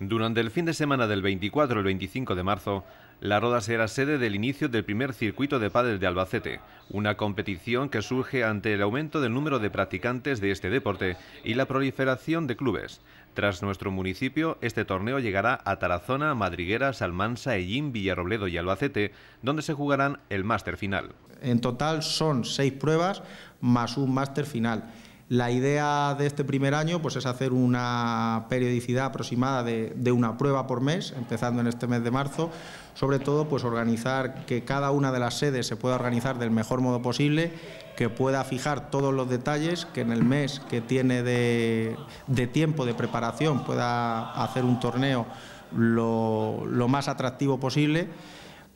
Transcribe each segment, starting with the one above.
Durante el fin de semana del 24 al 25 de marzo, la Roda será sede del inicio del primer circuito de pádel de Albacete, una competición que surge ante el aumento del número de practicantes de este deporte y la proliferación de clubes. Tras nuestro municipio, este torneo llegará a Tarazona, Madriguera, Salmansa, Ellín, Villarrobledo y Albacete, donde se jugarán el máster final. En total son seis pruebas más un máster final. La idea de este primer año pues, es hacer una periodicidad aproximada de, una prueba por mes, empezando en este mes de marzo. Sobre todo, pues, organizar que cada una de las sedes se pueda organizar del mejor modo posible, que pueda fijar todos los detalles, que en el mes que tiene de, tiempo de preparación pueda hacer un torneo lo más atractivo posible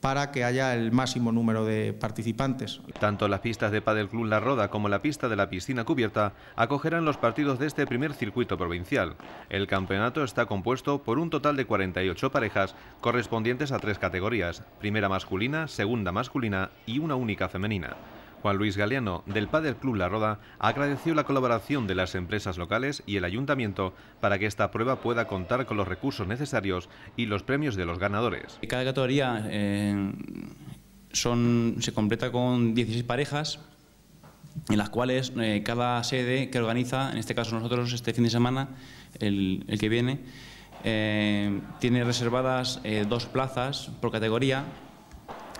para que haya el máximo número de participantes. Tanto las pistas de Padel Club La Roda como la pista de la piscina cubierta acogerán los partidos de este primer circuito provincial. El campeonato está compuesto por un total de 48 parejas correspondientes a tres categorías, primera masculina, segunda masculina y una única femenina. Juan Luis Galeano, del Padel Club La Roda, agradeció la colaboración de las empresas locales y el ayuntamiento para que esta prueba pueda contar con los recursos necesarios y los premios de los ganadores. Cada categoría eh, se completa con 16 parejas, en las cuales eh, cada sede que organiza, en este caso nosotros este fin de semana, el, que viene, eh, tiene reservadas dos plazas por categoría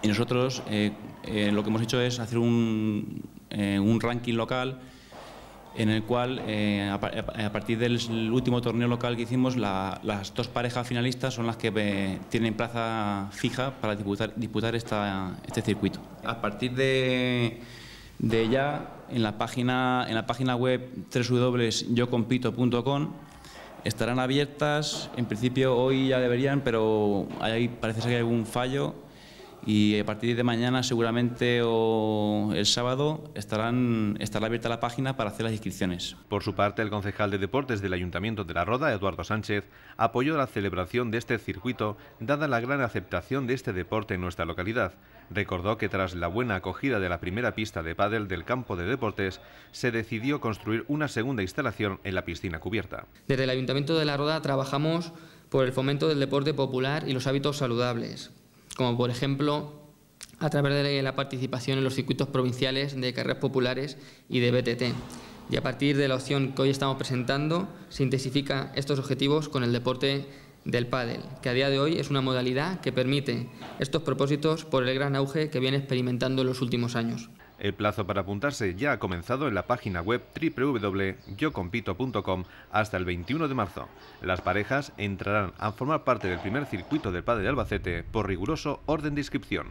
y nosotros eh, eh, lo que hemos hecho es hacer un, eh, ranking local en el cual, a, partir del último torneo local que hicimos, las dos parejas finalistas son las que tienen plaza fija para disputar, disputar este circuito. A partir de, de ya, en la página, en la página web www.yocompito.com estarán abiertas, en principio hoy ya deberían, pero ahí parece ser que hay algún fallo y a partir de mañana seguramente o el sábado estarán, estará abierta la página para hacer las inscripciones. Por su parte, el concejal de deportes del Ayuntamiento de La Roda, Eduardo Sánchez, apoyó la celebración de este circuito dada la gran aceptación de este deporte en nuestra localidad. Recordó que tras la buena acogida de la primera pista de pádel del campo de deportes, se decidió construir una segunda instalación en la piscina cubierta. Desde el Ayuntamiento de La Roda trabajamos por el fomento del deporte popular y los hábitos saludables, como por ejemplo a través de la participación en los circuitos provinciales de carreras populares y de BTT. Y a partir de la opción que hoy estamos presentando, se intensifica estos objetivos con el deporte del pádel, que a día de hoy es una modalidad que permite estos propósitos por el gran auge que viene experimentando en los últimos años. El plazo para apuntarse ya ha comenzado en la página web www.yocompito.com hasta el 21 de marzo. Las parejas entrarán a formar parte del primer circuito del Padre de Albacete por riguroso orden de inscripción.